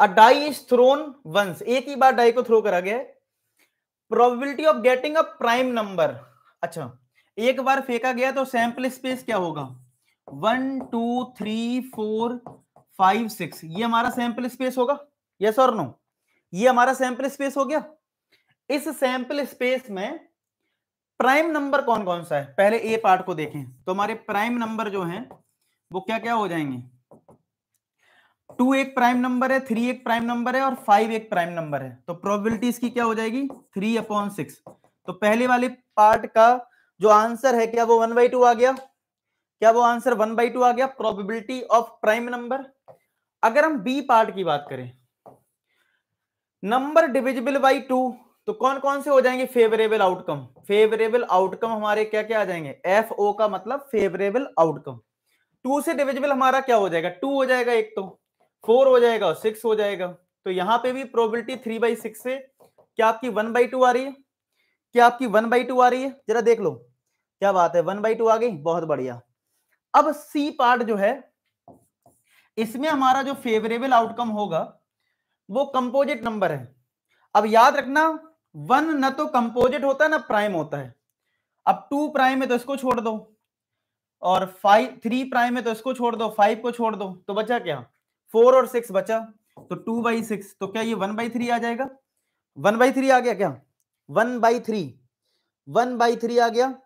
a die is thrown once एक ही बार डाई को थ्रो करा गया probability of getting a prime number अच्छा एक बार फेंका गया तो सैंपल स्पेस क्या होगा one two three four five six ये हमारा सैंपल स्पेस होगा यस और नो ये हमारा सैंपल स्पेस हो गया इस सैंपल स्पेस में प्राइम नंबर कौन कौन सा है पहले ए पार्ट को देखें तो हमारे प्राइम नंबर जो हैं वो क्या क्या हो जाएंगे टू एक प्राइम नंबर है थ्री एक प्राइम नंबर है और फाइव एक प्राइम नंबर है तो प्रोबेबिलिटी इसकी क्या हो जाएगी थ्री अपॉन सिक्स तो पहले वाले पार्ट का जो आंसर है क्या वो वन बाई टू आ गया क्या वो आंसर वन बाई टू आ गया प्रोबेबिलिटी ऑफ प्राइम नंबर अगर हम बी पार्ट की बात करें नंबर डिविजिबल बाई टू तो कौन कौन से हो जाएंगे फेवरेबल आउटकम फेवरेबल आउटकम हमारे क्या क्या आ जाएंगे एफ ओ का मतलब फेवरेबल आउटकम टू से डिविजिबल हमारा क्या हो जाएगा टू हो जाएगा एक तो फोर हो जाएगा और सिक्स हो जाएगा तो यहां पे भी प्रोबेबिलिटी थ्री बाई सिक्स से क्या आपकी वन बाई टू आ रही है क्या आपकी वन बाई टू आ रही है जरा देख लो क्या बात है वन बाई टू आ गई बहुत बढ़िया अब सी पार्ट जो है इसमें हमारा जो फेवरेबल आउटकम होगा वो कंपोजिट नंबर है अब याद रखना वन ना तो कंपोजिट होता है ना प्राइम होता है अब टू प्राइम है तो इसको छोड़ दो और फाइव थ्री प्राइम है तो इसको छोड़ दो फाइव को छोड़ दो तो बचा क्या फोर और सिक्स बचा तो टू बाई सिक्स तो क्या ये वन बाई थ्री आ जाएगा वन बाई थ्री आ गया क्या one by three one by three आ गया